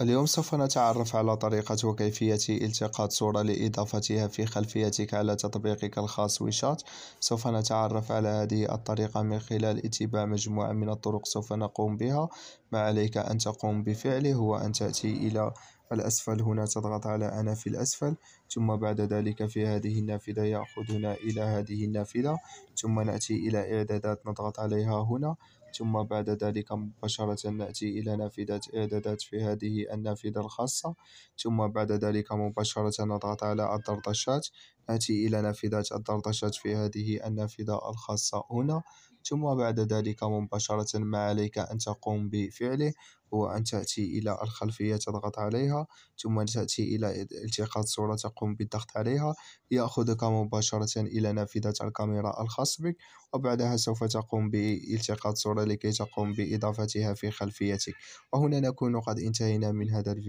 اليوم سوف نتعرف على طريقة وكيفية التقاط صورة لإضافتها في خلفيتك على تطبيقك الخاص ويشات سوف نتعرف على هذه الطريقة من خلال اتباع مجموعة من الطرق سوف نقوم بها ما عليك أن تقوم بفعله هو أن تأتي إلى الأسفل هنا تضغط على أنا في الأسفل ثم بعد ذلك في هذه النافذة يأخذنا إلى هذه النافذة ثم نأتي إلى إعدادات نضغط عليها هنا ثم بعد ذلك مباشرة نأتي إلى نافذة إعدادات في هذه النافذة الخاصة ثم بعد ذلك مباشرة نضغط على الدردشات نأتي إلى نافذة الدردشات في هذه النافذة الخاصة هنا ثم بعد ذلك مباشرة ما عليك أن تقوم بفعله هو أن تأتي إلى الخلفية تضغط عليها ثم تأتي إلى التقاط صورة تقوم بالضغط عليها يأخذك مباشرة إلى نافذة الكاميرا الخاص بك وبعدها سوف تقوم بالتقاط صورة لكي تقوم بإضافتها في خلفيتك وهنا نكون قد انتهينا من هذا الفيديو